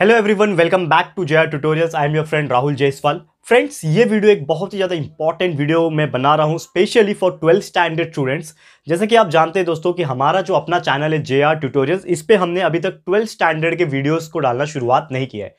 hello everyone welcome back to Jaya tutorials I am your friend Rahul Jaiswal friends ये video एक बहुत ही ज़्यादा इंपॉर्टेंट वीडियो मैं बना रहा हूँ specially for twelfth standard students जैसे कि आप जानते हैं दोस्तों कि हमारा जो अपना चैनल है जे आर ट्यूटोरियल इस पर हमने अभी तक ट्वेल्थ स्टैंडर्ड के वीडियोज़ को डालना शुरुआत नहीं किया है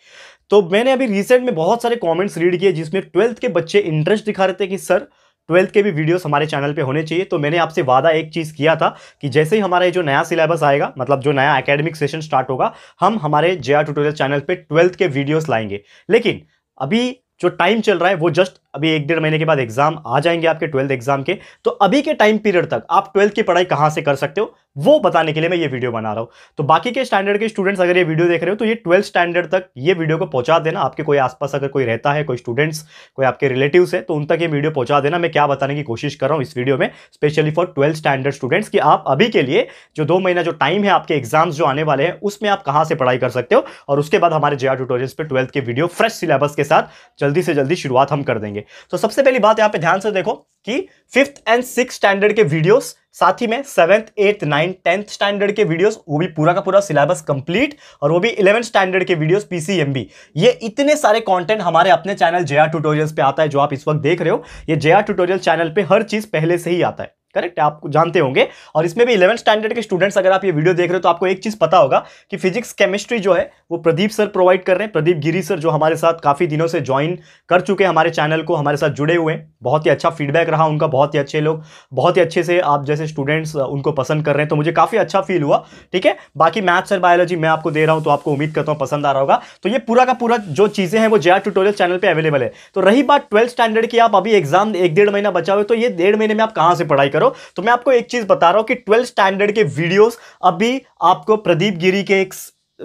तो मैंने अभी रिसेंट में बहुत सारे कॉमेंट्स रीड किए जिसमें ट्वेल्थ के बच्चे इंटरेस्ट दिखा रहे थे कि सर ट्वेल्थ के भी वीडियोस हमारे चैनल पे होने चाहिए तो मैंने आपसे वादा एक चीज़ किया था कि जैसे ही हमारा ये जो नया सिलेबस आएगा मतलब जो नया एकेडमिक सेशन स्टार्ट होगा हम हमारे जे ट्यूटोरियल चैनल पे ट्वेल्थ के वीडियोज़ लाएंगे लेकिन अभी जो टाइम चल रहा है वो जस्ट अभी एक डेढ़ महीने के बाद एग्जाम आ जाएंगे आपके ट्वेल्थ एग्जाम के तो अभी के टाइम पीरियड तक आप ट्वेल्थ की पढ़ाई कहाँ से कर सकते हो वो बताने के लिए मैं ये वीडियो बना रहा हूँ तो बाकी के स्टैंडर्ड के स्टूडेंट्स अगर ये वीडियो देख रहे हो तो ये ट्वेल्थ स्टैंडर्ड तक ये वीडियो को पहुंचा देना आपके कोई आसपास अगर कोई रहता है कोई स्टूडेंट्स कोई आपके रिलेटिव है तो उन तक ये वीडियो पहुंचा देना मैं क्या बताने की कोशिश कर रहा हूँ इस वीडियो में specially for twelfth standard students कि आप अभी के लिए जो दो महीना जो टाइम है आपके एग्जाम्स जो आने वाले हैं उसमें आप कहाँ से पढ़ाई कर सकते हो और उसके बाद हमारे जे आर ट्यूटोरियल्स पर ट्वेल्थ के वीडियो फ्रेश सिलेबस के साथ जल्दी से जल्दी शुरुआत हम कर देंगे तो सबसे पहली बात यहाँ पे ध्यान से देखो कि फिफ्थ एंड सिक्स स्टैंडर्ड के वीडियोस साथ ही में seventh eighth ninth tenth standard के वीडियोस वो भी पूरा का पूरा सिलेबस कंप्लीट और वो भी इलेवेंथ स्टैंडर्ड के वीडियोस पीसीएमबी ये इतने सारे कंटेंट हमारे अपने चैनल जया ट्यूटोरियल्स पे आता है जो आप इस वक्त देख रहे हो ये जया ट्यूटोरियल चैनल पे हर चीज़ पहले से ही आता है करेक्ट है आपको जानते होंगे और इसमें भी इलेवन स्टैंडर्ड के स्टूडेंट्स अगर आप ये वीडियो देख रहे हो तो आपको एक चीज़ पता होगा कि फिजिक्स केमिस्ट्री जो है वो प्रदीप सर प्रोवाइड कर रहे हैं प्रदीप गिरी सर जो हमारे साथ काफ़ी दिनों से ज्वाइन कर चुके हैं हमारे चैनल को हमारे साथ जुड़े हुए हैं बहुत ही अच्छा फीडबैक रहा उनका बहुत ही अच्छे लोग बहुत ही अच्छे से आप जैसे स्टूडेंट्स उनको पसंद कर रहे हैं तो मुझे काफ़ी अच्छा फील हुआ ठीक है बाकी मैथ्स और बायोलॉजी मैं आपको दे रहा हूँ तो आपको उम्मीद करता हूँ पसंद आ रहा होगा तो ये पूरा का पूरा जो चीज़ें हैं वो जे ट्यूटोरियल चैनल पर अवेलेबल है तो रही बात ट्वेल्थ स्टैंडर्ड की आप अभी एग्जाम एक डेढ़ महीना बचा हुए तो ये डेढ़ महीने में आप कहाँ से पढ़ाई करो करो तो मैं आपको एक चीज़ बता रहा हूँ कि ट्वेल्थ स्टैंडर्ड के वीडियोस अभी आपको प्रदीप गिरी के एक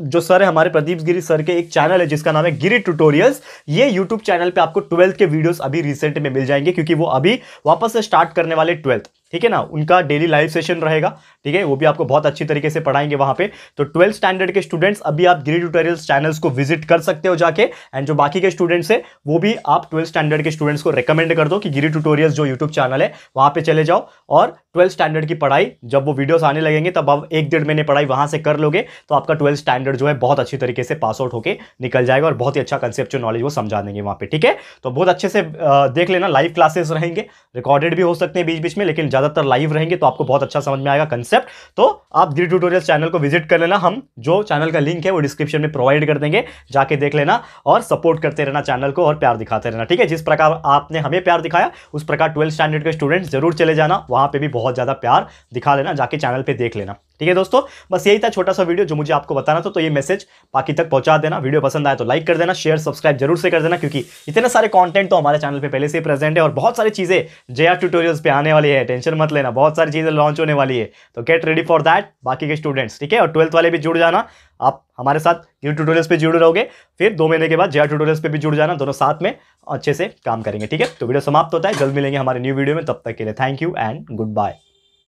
जो सर है हमारे प्रदीप गिरी सर के एक चैनल है जिसका नाम है गिरी ट्यूटोरियल्स ये यूट्यूब चैनल पे आपको ट्वेल्थ के वीडियोस अभी रिसेंट में मिल जाएंगे क्योंकि वो अभी वापस से स्टार्ट करने वाले ट्वेल्थ ठीक है ना उनका डेली लाइव सेशन रहेगा ठीक है वो भी आपको बहुत अच्छी तरीके से पढ़ाएंगे वहाँ पे तो ट्वेल्थ स्टैंडर्ड के स्टूडेंट्स अभी आप गिरी ट्यूटोरियल्स चैनल्स को विजिट कर सकते हो जाके एंड जो बाकी के स्टूडेंट्स हैं वो भी आप ट्वेल्थ स्टैंडर्ड के स्टूडेंट्स को रिकमेंड कर दो कि गिरी ट्यूटोरियल्स जो यूट्यूब चैनल है वहां पर चले जाओ और ट्वेल्थ स्टैंडर्ड की पढ़ाई जब वो वीडियोस आने लगेंगे तब आप एक डेढ़ महीने पढ़ाई वहाँ से कर लोगे तो आपका ट्वेल्थ स्टैंडर्ड जो है बहुत अच्छी तरीके से पास आउट होकर निकल जाएगा और बहुत ही अच्छा कंसेप्ट नॉलेज वो समझा देंगे वहाँ पे ठीक है तो बहुत अच्छे से देख लेना लाइव क्लासेस रहेंगे रिकॉर्डेड भी हो सकते हैं बीच बीच में लेकिन ज़्यादातर लाइव रहेंगे तो आपको बहुत अच्छा समझ में आएगा कंसेप्ट तो आप दी ट्यूटोरियल चैनल को विजिट कर लेना हम जो चैनल का लिंक है वो डिस्क्रिप्शन में प्रोवाइड कर देंगे जाके देख लेना और सपोर्ट करते रहना चैनल को और प्यार दिखाते रहना ठीक है जिस प्रकार आपने हमें प्यार दिखाया उस प्रकार ट्वेल्थ स्टैंडर्ड के स्टूडेंट जरूर चले जाना वहां पर भी बहुत ज़्यादा प्यार दिखा लेना जाके चैनल पर देख लेना ठीक है दोस्तों बस यही था छोटा सा वीडियो जो मुझे आपको बताना था तो ये मैसेज बाकी तक पहुंचा देना वीडियो पसंद आए तो लाइक कर देना शेयर सब्सक्राइब जरूर से कर देना क्योंकि इतने सारे कंटेंट तो हमारे चैनल पे पहले से प्रेजेंट है और बहुत सारी चीज़ें जे आर ट्यूटोरियल्स पे आने वाली है टेंशन मत लेना बहुत सारी चीज़ें लॉन्च होने वाली है तो गेट रेडी फॉर दैट बाकी के स्टूडेंट्स ठीक है और ट्वेल्थ वाले भी जुड़ जाना आप हमारे साथ न्यू ट्यूटोरियल्स पे जुड़े रहोगे फिर दो महीने के बाद जया ट्यूटोरियल्स पे भी जुड़ जाना दोनों साथ में अच्छे से काम करेंगे ठीक है तो वीडियो समाप्त होता है जल्द मिलेंगे हमारे न्यू वीडियो में तब तक के लिए thank you and good bye